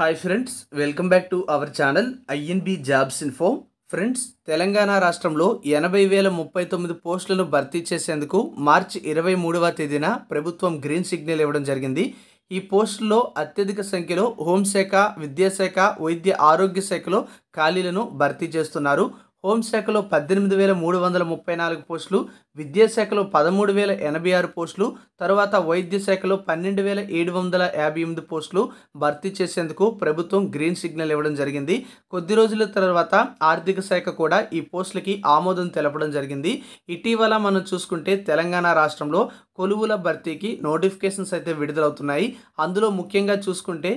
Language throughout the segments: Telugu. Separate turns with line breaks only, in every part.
hi friends welcome back to our channel INB jobs info friends Telangana రాష్ట్రంలో ఎనభై వేల ముప్పై తొమ్మిది పోస్టులను భర్తీ చేసేందుకు మార్చి ఇరవై మూడవ తేదీన ప్రభుత్వం గ్రీన్ సిగ్నల్ ఇవ్వడం జరిగింది ఈ పోస్టుల్లో అత్యధిక సంఖ్యలో హోంశాఖ విద్యాశాఖ వైద్య ఆరోగ్య శాఖలో ఖాళీలను భర్తీ చేస్తున్నారు హోంశాఖలో పద్దెనిమిది వేల మూడు వందల ముప్పై నాలుగు పోస్టులు విద్యాశాఖలో పదమూడు వేల ఎనభై ఆరు పోస్టులు తర్వాత వైద్య శాఖలో పన్నెండు వేల ఏడు వందల యాభై ఎనిమిది పోస్టులు భర్తీ చేసేందుకు ప్రభుత్వం గ్రీన్ సిగ్నల్ ఇవ్వడం జరిగింది కొద్ది రోజుల తర్వాత ఆర్థిక శాఖ కూడా ఈ పోస్టులకి ఆమోదం తెలపడం జరిగింది ఇటీవల మనం చూసుకుంటే తెలంగాణ రాష్ట్రంలో కొలువుల భర్తీకి నోటిఫికేషన్స్ అయితే విడుదలవుతున్నాయి అందులో ముఖ్యంగా చూసుకుంటే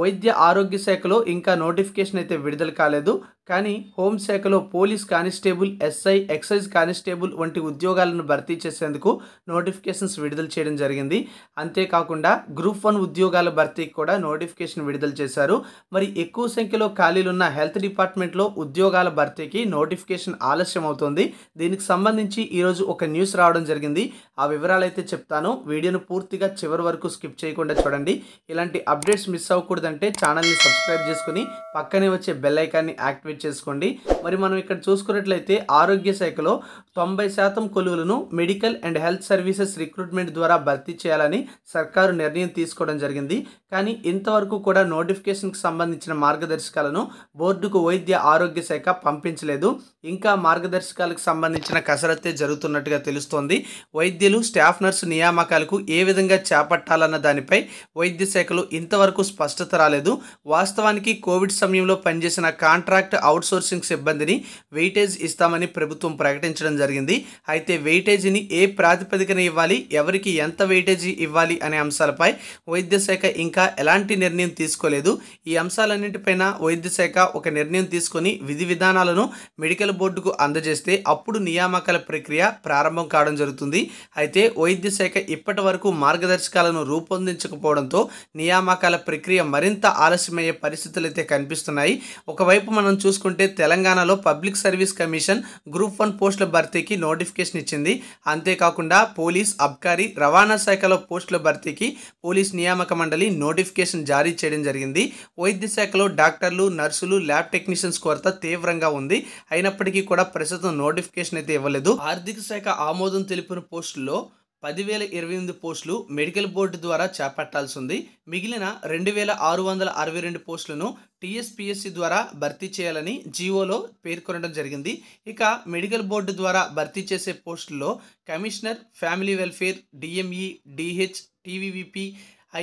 వైద్య ఆరోగ్య శాఖలో ఇంకా నోటిఫికేషన్ అయితే విడుదల కాలేదు కానీ హోంశాఖలో police constable SI excise constable వంటి ఉద్యోగాలను భర్తీ చేసేందుకు నోటిఫికేషన్స్ విడుదల చేయడం జరిగింది అంతేకాకుండా గ్రూప్ వన్ ఉద్యోగాల భర్తీకి కూడా నోటిఫికేషన్ విడుదల చేశారు మరి ఎక్కువ సంఖ్యలో ఖాళీలున్న హెల్త్ డిపార్ట్మెంట్లో ఉద్యోగాల భర్తీకి నోటిఫికేషన్ ఆలస్యం అవుతుంది దీనికి సంబంధించి ఈరోజు ఒక న్యూస్ రావడం జరిగింది ఆ వివరాలు అయితే చెప్తాను వీడియోను పూర్తిగా చివరి వరకు స్కిప్ చేయకుండా చూడండి ఇలాంటి అప్డేట్స్ మిస్ అవ్వకూడదంటే ఛానల్ని సబ్స్క్రైబ్ చేసుకుని పక్కనే వచ్చే బెల్ ఐకాన్ని యాక్టివేట్ చేసుకోండి మరి మనం ఇక్కడ చూసుకున్నట్లయితే ఆరోగ్య శాఖలో తొంభై శాతం కొలువులను medical and health services recruitment ద్వారా భర్తీ చేయాలని సర్కారు నిర్ణయం తీసుకోవడం జరిగింది కానీ ఇంతవరకు కూడా నోటిఫికేషన్కి సంబంధించిన మార్గదర్శకాలను బోర్డుకు వైద్య ఆరోగ్య శాఖ పంపించలేదు ఇంకా మార్గదర్శకాలకు సంబంధించిన కసరత్తే జరుగుతున్నట్టుగా తెలుస్తోంది వైద్యులు స్టాఫ్ నర్సు నియామకాలకు ఏ విధంగా చేపట్టాలన్న దానిపై వైద్య శాఖలో ఇంతవరకు స్పష్టత రాలేదు వాస్తవానికి కోవిడ్ సమయంలో పనిచేసిన కాంట్రాక్ట్ అవుట్సోర్సింగ్ సిబ్బందిని వెయిటేజ్ ఇస్తామని ప్రభుత్వం ప్రకటించడం జరిగింది అయితే వెయిటేజీని ఏ ప్రాతిపదికన ఇవ్వాలి ఎవరికి ఎంత వెయిటేజీ ఇవ్వాలి అనే అంశాలపై వైద్య శాఖ ఇంకా ఎలాంటి నిర్ణయం తీసుకోలేదు ఈ అంశాలన్నింటిపైన వైద్య శాఖ ఒక నిర్ణయం తీసుకొని విధి విధానాలను మెడికల్ బోర్డుకు అందజేస్తే అప్పుడు నియామకాల ప్రక్రియ ప్రారంభం కావడం జరుగుతుంది అయితే వైద్య శాఖ ఇప్పటి వరకు మార్గదర్శకాలను రూపొందించకపోవడంతో నియామకాల ప్రక్రియ మరింత ఆలస్యమయ్యే పరిస్థితులు అయితే కనిపిస్తున్నాయి ఒకవైపు మనం చూస్తే చూసుకుంటే తెలంగాణలో public service commission group one పోస్టుల భర్తీకి నోటిఫికేషన్ ఇచ్చింది అంతేకాకుండా పోలీస్ అబ్కారీ రవాణా శాఖలో పోస్టుల భర్తీకి పోలీస్ నియామక మండలి నోటిఫికేషన్ జారీ చేయడం జరిగింది వైద్య శాఖలో డాక్టర్లు నర్సులు ల్యాబ్ టెక్నీషియన్స్ కొరత తీవ్రంగా ఉంది అయినప్పటికీ కూడా ప్రస్తుతం నోటిఫికేషన్ అయితే ఇవ్వలేదు ఆర్థిక శాఖ ఆమోదం తెలిపిన పోస్టుల్లో పదివేల ఇరవై ఎనిమిది పోస్టులు మెడికల్ బోర్డు ద్వారా చేపట్టాల్సి ఉంది మిగిలిన రెండు వేల ఆరు వందల అరవై రెండు పోస్టులను టీఎస్పిఎస్సి ద్వారా భర్తీ చేయాలని జీవోలో పేర్కొనడం జరిగింది ఇక మెడికల్ బోర్డు ద్వారా భర్తీ చేసే పోస్టుల్లో commissioner family welfare DME DH TVVP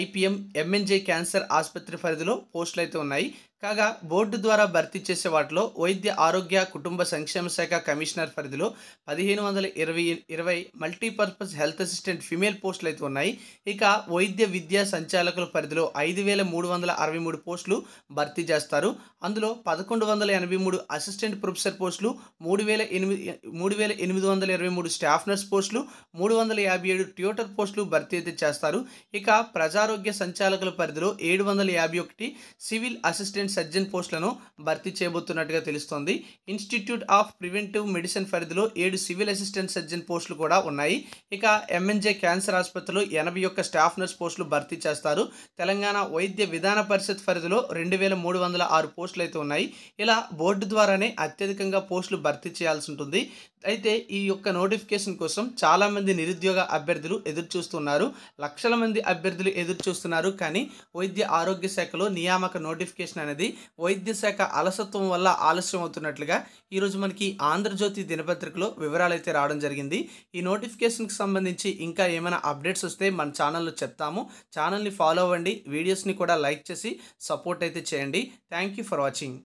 IPM MNJ cancer ఆసుపత్రి పరిధిలో పోస్టులు అయితే ఉన్నాయి కాగా బోర్డు ద్వారా భర్తీ చేసే వాటిలో వైద్య ఆరోగ్య కుటుంబ సంక్షేమ శాఖ కమిషనర్ పరిధిలో పదిహేను వందల ఇరవై ఇరవై మల్టీపర్పస్ హెల్త్ అసిస్టెంట్ ఫిమేల్ పోస్టులు అయితే ఉన్నాయి ఇక వైద్య విద్యా సంచాలకుల పరిధిలో ఐదు వేల మూడు వందల అరవై మూడు పోస్టులు భర్తీ చేస్తారు అందులో పదకొండు వందల ఎనభై మూడు అసిస్టెంట్ ప్రొఫెసర్ పోస్టులు మూడు వేల ఎనిమిది మూడు వేల ఎనిమిది వందల ఇరవై మూడు స్టాఫ్ నర్స్ పోస్టులు మూడు వందల యాభై ఏడు ట్యూటర్ పోస్టులు భర్తీ అయితే చేస్తారు ఇక ప్రజారోగ్య సంచాలకుల పరిధిలో ఏడు వందల యాభై ఒకటి సివిల్ అసిస్టెంట్ గవర్నమెంట్ సర్జన్ పోస్టులను భర్తీ చేయబోతున్నట్టుగా తెలుస్తోంది ఇన్స్టిట్యూట్ ఆఫ్ ప్రివెంటివ్ మెడిసిన్ పరిధిలో ఏడు సివిల్ అసిస్టెంట్ సర్జన్ పోస్టులు కూడా ఉన్నాయి ఇక ఎంఎన్జే క్యాన్సర్ ఆసుపత్రిలో ఎనభై ఒక్క స్టాఫ్ నర్స్ పోస్టులు భర్తీ చేస్తారు తెలంగాణ వైద్య విధాన పరిషత్ పరిధిలో రెండు వేల మూడు వందల ఆరు పోస్టులు అయితే ఉన్నాయి ఇలా బోర్డు ద్వారానే అత్యధికంగా పోస్టులు భర్తీ చేయాల్సి ఉంటుంది అయితే ఈ యొక్క నోటిఫికేషన్ కోసం చాలామంది నిరుద్యోగ అభ్యర్థులు ఎదురు చూస్తున్నారు లక్షల మంది అభ్యర్థులు ఎదురు చూస్తున్నారు కానీ వైద్య ఆరోగ్య శాఖలో నియామక నోటిఫికేషన్ అనేది అనేది వైద్య శాఖ అలసత్వం వల్ల ఆలస్యం అవుతున్నట్లుగా ఈరోజు మనకి ఆంధ్రజ్యోతి దినపత్రికలో వివరాలు అయితే రావడం జరిగింది ఈ నోటిఫికేషన్కి సంబంధించి ఇంకా ఏమైనా అప్డేట్స్ వస్తే మన ఛానల్లో చెప్తాము ఛానల్ని ఫాలో అవ్వండి వీడియోస్ని కూడా లైక్ చేసి సపోర్ట్ అయితే చేయండి థ్యాంక్ యూ ఫర్ వాచింగ్